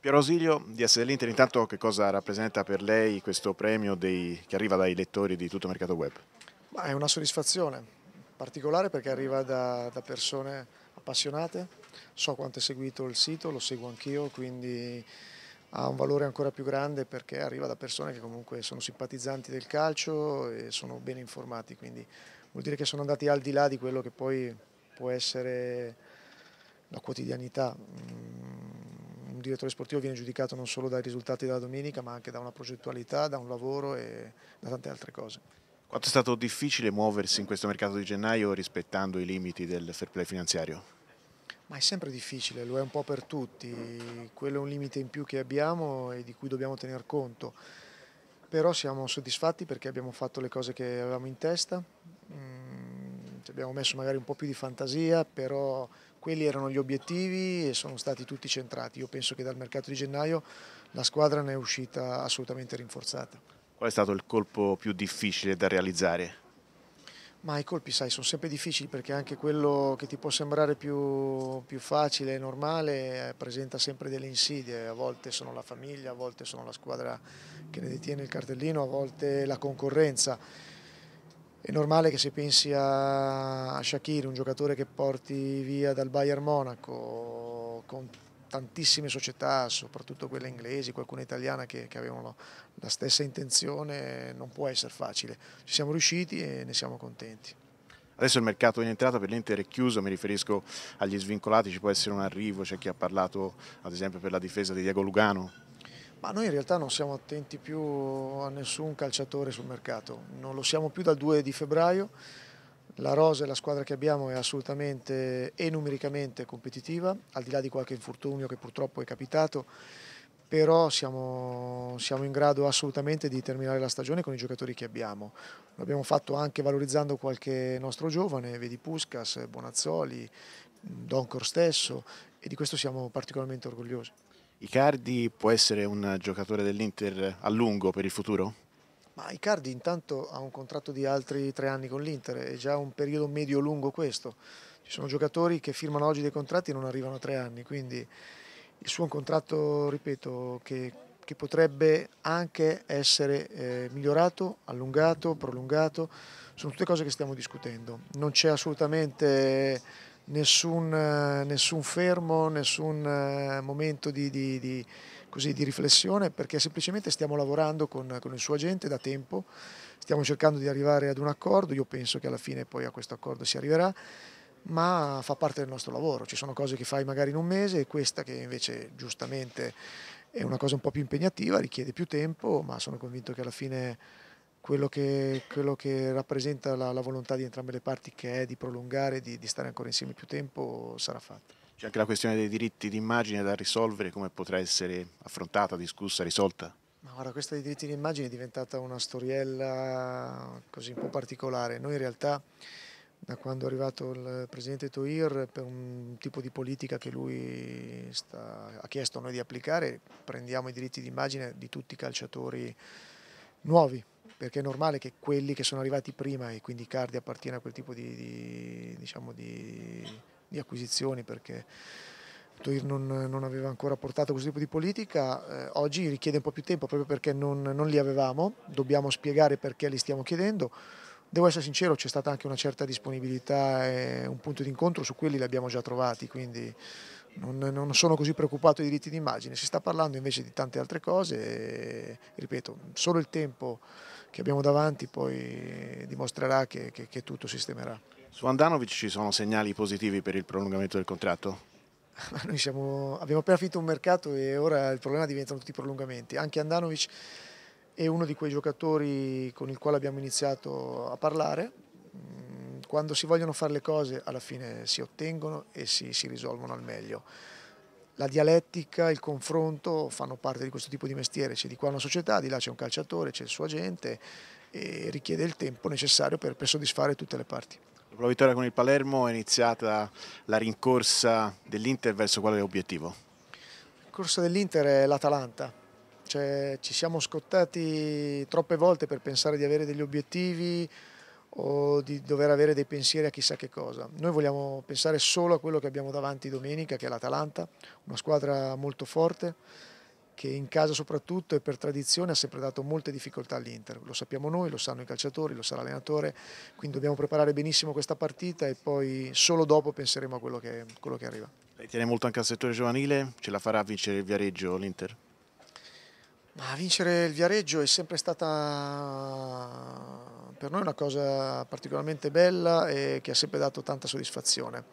Piero Ausilio di SD L'Inter, intanto che cosa rappresenta per lei questo premio dei, che arriva dai lettori di tutto Mercato Web? Ma è una soddisfazione particolare perché arriva da, da persone appassionate, so quanto è seguito il sito, lo seguo anch'io, quindi ha un valore ancora più grande perché arriva da persone che comunque sono simpatizzanti del calcio e sono ben informati, quindi vuol dire che sono andati al di là di quello che poi può essere la quotidianità mm, direttore sportivo viene giudicato non solo dai risultati della domenica ma anche da una progettualità, da un lavoro e da tante altre cose. Quanto è stato difficile muoversi in questo mercato di gennaio rispettando i limiti del fair play finanziario? Ma è sempre difficile, lo è un po' per tutti, quello è un limite in più che abbiamo e di cui dobbiamo tener conto, però siamo soddisfatti perché abbiamo fatto le cose che avevamo in testa, mm, ci abbiamo messo magari un po' più di fantasia, però quelli erano gli obiettivi e sono stati tutti centrati. Io penso che dal mercato di gennaio la squadra ne è uscita assolutamente rinforzata. Qual è stato il colpo più difficile da realizzare? Ma i colpi, sai, sono sempre difficili perché anche quello che ti può sembrare più, più facile e normale eh, presenta sempre delle insidie. A volte sono la famiglia, a volte sono la squadra che ne detiene il cartellino, a volte la concorrenza è normale che se pensi a Shakir, un giocatore che porti via dal Bayern Monaco con tantissime società, soprattutto quelle inglesi, qualcuna italiana che, che avevano la stessa intenzione, non può essere facile. Ci siamo riusciti e ne siamo contenti. Adesso il mercato in entrata per l'Inter è chiuso, mi riferisco agli svincolati, ci può essere un arrivo, c'è chi ha parlato ad esempio per la difesa di Diego Lugano. Ma noi in realtà non siamo attenti più a nessun calciatore sul mercato, non lo siamo più dal 2 di febbraio, la rosa e la squadra che abbiamo è assolutamente e numericamente competitiva, al di là di qualche infortunio che purtroppo è capitato, però siamo, siamo in grado assolutamente di terminare la stagione con i giocatori che abbiamo. Lo abbiamo fatto anche valorizzando qualche nostro giovane, vedi Puskas, Bonazzoli, Doncor stesso e di questo siamo particolarmente orgogliosi. Icardi può essere un giocatore dell'Inter a lungo per il futuro? Ma Icardi intanto ha un contratto di altri tre anni con l'Inter, è già un periodo medio-lungo questo. Ci sono giocatori che firmano oggi dei contratti e non arrivano a tre anni, quindi il suo contratto, ripeto, che, che potrebbe anche essere eh, migliorato, allungato, prolungato, sono tutte cose che stiamo discutendo. Non c'è assolutamente nessun, eh, nessun fermo, nessun eh, momento di, di, di, così, di, riflessione perché semplicemente stiamo lavorando con, con il suo agente da tempo, stiamo cercando di arrivare ad un accordo, io penso che alla fine poi a questo accordo si arriverà ma fa parte del nostro lavoro, ci sono cose che fai magari in un mese e questa che invece giustamente è una cosa un po' più impegnativa, richiede più tempo, ma sono convinto che alla fine quello che, quello che rappresenta la, la, volontà di entrambe le parti che è di prolungare, di, di stare ancora insieme più tempo, sarà fatto. C'è anche la questione dei diritti d'immagine da risolvere, come potrà essere affrontata, discussa, risolta? Ma ora questa dei diritti d'immagine è diventata una storiella così un po' particolare. Noi in realtà da quando è arrivato il presidente Toir per un tipo di politica che lui sta, ha chiesto a noi di applicare, prendiamo i diritti d'immagine di tutti i calciatori nuovi, perché è normale che quelli che sono arrivati prima e quindi Cardi appartiene a quel tipo di, di, diciamo di, di acquisizioni perché Toir non, non, aveva ancora portato questo tipo di politica, eh, oggi richiede un po' più tempo proprio perché non, non li avevamo, dobbiamo spiegare perché li stiamo chiedendo. Devo essere sincero, c'è stata anche una certa disponibilità e un punto d'incontro, su quelli li abbiamo già trovati, quindi non, non, sono così preoccupato dei diritti d'immagine, si sta parlando invece di tante altre cose, e, ripeto, solo il tempo che abbiamo davanti poi dimostrerà che, che, che tutto sistemerà. Su Andanovic ci sono segnali positivi per il prolungamento del contratto? noi siamo, abbiamo appena finito un mercato e ora il problema diventano tutti i prolungamenti. Anche Andanovic è uno di quei giocatori con il quale abbiamo iniziato a parlare, quando si vogliono fare le cose alla fine si ottengono e si, si risolvono al meglio. La dialettica, il confronto fanno parte di questo tipo di mestiere, c'è di qua una società, di là c'è un calciatore, c'è il suo agente e richiede il tempo necessario per, per soddisfare tutte le parti. Dopo la vittoria con il Palermo è iniziata la rincorsa dell'Inter verso quale obiettivo? La corsa dell'Inter è l'Atalanta, cioè, ci siamo scottati troppe volte per pensare di avere degli obiettivi, o di dover avere dei pensieri a chissà che cosa. Noi vogliamo pensare solo a quello che abbiamo davanti domenica, che è l'Atalanta, una squadra molto forte che in casa soprattutto e per tradizione ha sempre dato molte difficoltà all'Inter. Lo sappiamo noi, lo sanno i calciatori, lo sa l'allenatore, quindi dobbiamo preparare benissimo questa partita e poi solo dopo penseremo a quello che, quello che arriva. Lei tiene molto anche al settore giovanile, ce la farà a vincere il Viareggio l'Inter? Ma vincere il Viareggio è sempre stata per noi è una cosa particolarmente bella e che ha sempre dato tanta soddisfazione.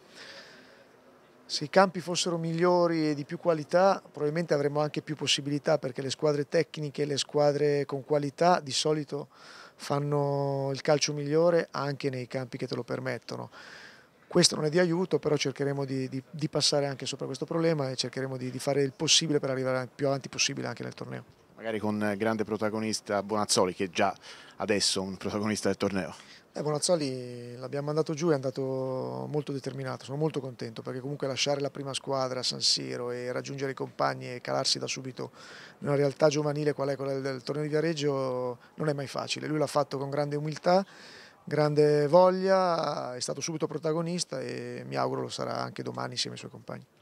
Se i campi fossero migliori e di più qualità, probabilmente avremmo anche più possibilità perché le squadre tecniche, le squadre con qualità di solito fanno il calcio migliore anche nei campi che te lo permettono. Questo non è di aiuto, però cercheremo di, di, di passare anche sopra questo problema e cercheremo di, di fare il possibile per arrivare più avanti possibile anche nel torneo magari con eh, grande protagonista Bonazzoli che è già adesso un protagonista del torneo. Eh, Bonazzoli l'abbiamo mandato giù è andato molto determinato, sono molto contento perché comunque lasciare la prima squadra a San Siro e raggiungere i compagni e calarsi da subito in una realtà giovanile qual è quella del torneo di Viareggio non è mai facile, lui l'ha fatto con grande umiltà, grande voglia, è stato subito protagonista e mi auguro lo sarà anche domani insieme ai suoi compagni.